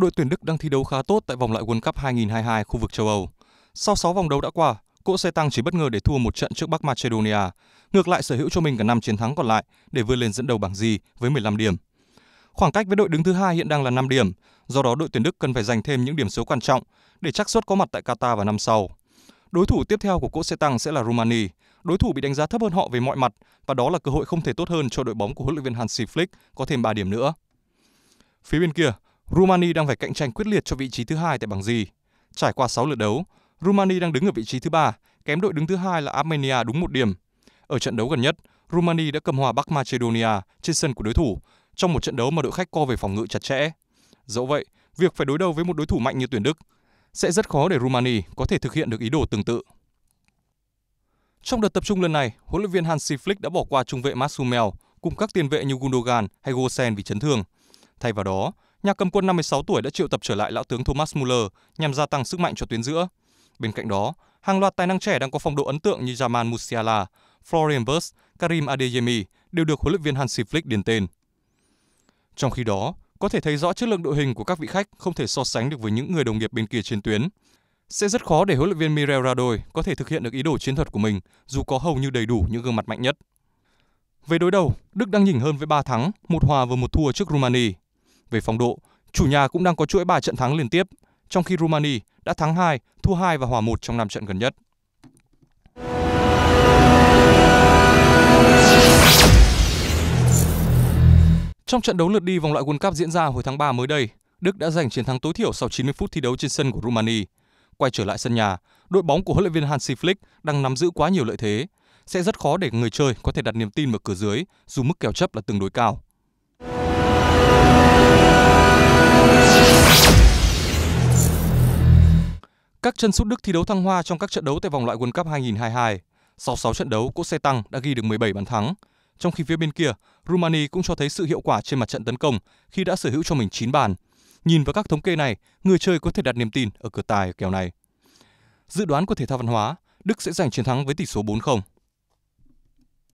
đội tuyển Đức đang thi đấu khá tốt tại vòng loại World Cup 2022 khu vực châu Âu. Sau 6 vòng đấu đã qua, cỗ xe tăng chỉ bất ngờ để thua một trận trước Bắc Macedonia, ngược lại sở hữu cho mình cả 5 chiến thắng còn lại để vươn lên dẫn đầu bảng G với 15 điểm. Khoảng cách với đội đứng thứ hai hiện đang là 5 điểm, do đó đội tuyển Đức cần phải giành thêm những điểm số quan trọng để chắc suất có mặt tại Qatar vào năm sau. Đối thủ tiếp theo của cỗ xe tăng sẽ là Romania, đối thủ bị đánh giá thấp hơn họ về mọi mặt và đó là cơ hội không thể tốt hơn cho đội bóng của huấn luyện viên Hansi Flick có thêm 3 điểm nữa. Phía bên kia, Rumani đang phải cạnh tranh quyết liệt cho vị trí thứ hai tại bảng G. Trải qua 6 lượt đấu, Rumani đang đứng ở vị trí thứ ba, kém đội đứng thứ hai là Armenia đúng một điểm. Ở trận đấu gần nhất, Rumani đã cầm hòa Bắc Macedonia trên sân của đối thủ trong một trận đấu mà đội khách co về phòng ngự chặt chẽ. Dẫu vậy, việc phải đối đầu với một đối thủ mạnh như tuyển Đức sẽ rất khó để Rumani có thể thực hiện được ý đồ tương tự. Trong đợt tập trung lần này, huấn luyện viên Hansi Flick đã bỏ qua trung vệ Masumel cùng các tiền vệ như Gundogan hay Gosen vì chấn thương. Thay vào đó, nhà cầm quân 56 tuổi đã triệu tập trở lại lão tướng Thomas Muller nhằm gia tăng sức mạnh cho tuyến giữa. Bên cạnh đó, hàng loạt tài năng trẻ đang có phong độ ấn tượng như Jamal Musiala, Florian Wirtz, Karim Adeyemi đều được huấn luyện viên Hansi Flick điền tên. Trong khi đó, có thể thấy rõ chất lượng đội hình của các vị khách không thể so sánh được với những người đồng nghiệp bên kia trên tuyến. Sẽ rất khó để huấn luyện viên Mirel Radoi có thể thực hiện được ý đồ chiến thuật của mình dù có hầu như đầy đủ những gương mặt mạnh nhất. Về đối đầu, Đức đang nhỉnh hơn với 3 thắng, một hòa và một thua trước Rumani về phong độ, chủ nhà cũng đang có chuỗi 3 trận thắng liên tiếp, trong khi Romania đã thắng 2, thua 2 và hòa 1 trong 5 trận gần nhất. Trong trận đấu lượt đi vòng loại World Cup diễn ra hồi tháng 3 mới đây, Đức đã giành chiến thắng tối thiểu sau 90 phút thi đấu trên sân của Romania. Quay trở lại sân nhà, đội bóng của huấn luyện viên Hansi Flick đang nắm giữ quá nhiều lợi thế, sẽ rất khó để người chơi có thể đặt niềm tin vào cửa dưới dù mức kèo chấp là tương đối cao. Các chân sút Đức thi đấu thăng hoa trong các trận đấu tại vòng loại World Cup 2022. Sau 6 trận đấu, cỗ xe tăng đã ghi được 17 bàn thắng. Trong khi phía bên kia, Rumani cũng cho thấy sự hiệu quả trên mặt trận tấn công khi đã sở hữu cho mình 9 bàn. Nhìn vào các thống kê này, người chơi có thể đặt niềm tin ở cửa tài kèo này. Dự đoán của thể thao văn hóa, Đức sẽ giành chiến thắng với tỷ số 4-0.